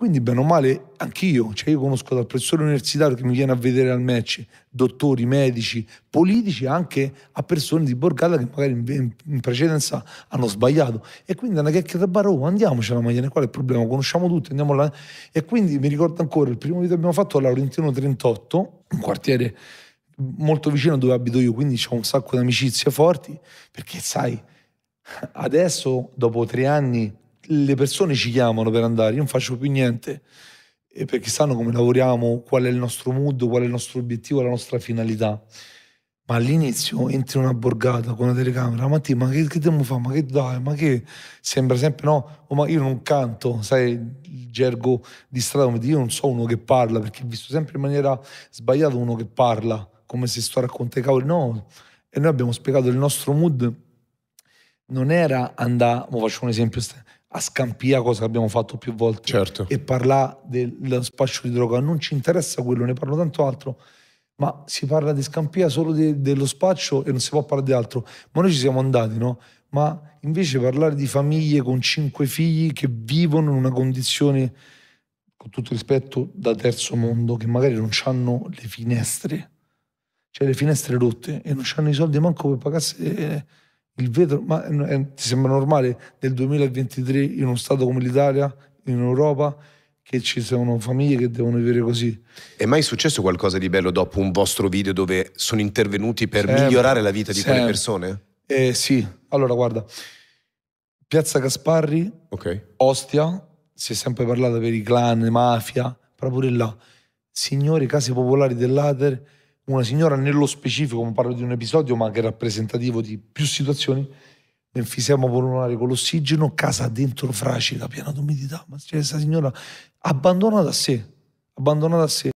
Quindi, bene o male, anch'io, cioè io conosco dal professore universitario che mi viene a vedere al match, dottori, medici, politici, anche a persone di borgata che magari in, precedenza hanno sbagliato. E quindi è una chiacchiera da baro, andiamoci andiamocela, ma qual è il problema? Conosciamo tutti, andiamo là. E quindi mi ricordo ancora il primo video che abbiamo fatto a Laurentino 38, un quartiere molto vicino dove abito io, quindi ho un sacco di amicizie forti, perché sai, adesso dopo tre anni le persone ci chiamano per andare, io non faccio più niente eh, perché sanno come lavoriamo, qual è il nostro mood, qual è il nostro obiettivo, la nostra finalità. Ma all'inizio entri in una borgata con una telecamera, ma ti, ma che, che devo fare? Ma che dai? Ma che sembra sempre no? Oh, ma io non canto, sai il gergo di strada io non so uno che parla perché ho visto sempre in maniera sbagliata uno che parla come se sto raccontando i cavoli. No, e noi abbiamo spiegato il nostro mood non era andare, faccio un esempio, a Scampia, cosa che abbiamo fatto più volte, certo. e parla dello spaccio di droga. Non ci interessa quello, ne parlo tanto altro, ma si parla di Scampia solo de, dello spaccio e non si può parlare di altro. Ma noi ci siamo andati, no? Ma invece parlare di famiglie con cinque figli che vivono in una condizione, con tutto rispetto, da terzo mondo, che magari non hanno le finestre, cioè le finestre rotte, e non hanno i soldi manco per pagarsi... Eh, il vetro, ma eh, ti sembra normale nel 2023 in uno Stato come l'Italia, in Europa, che ci sono famiglie che devono vivere così. È mai successo qualcosa di bello dopo un vostro video dove sono intervenuti per sempre, migliorare la vita di sempre. quelle persone? Eh, sì, allora guarda, Piazza Casparri, okay. Ostia, si è sempre parlato per i clan, mafia, però pure là, signori, case popolari dell'Ader una signora nello specifico, non parlo di un episodio, ma che è rappresentativo di più situazioni, enfisema polmonare con l'ossigeno, casa dentro fracida, piena d'umidità. Ma c'è questa signora abbandonata a sé, abbandonata a sé.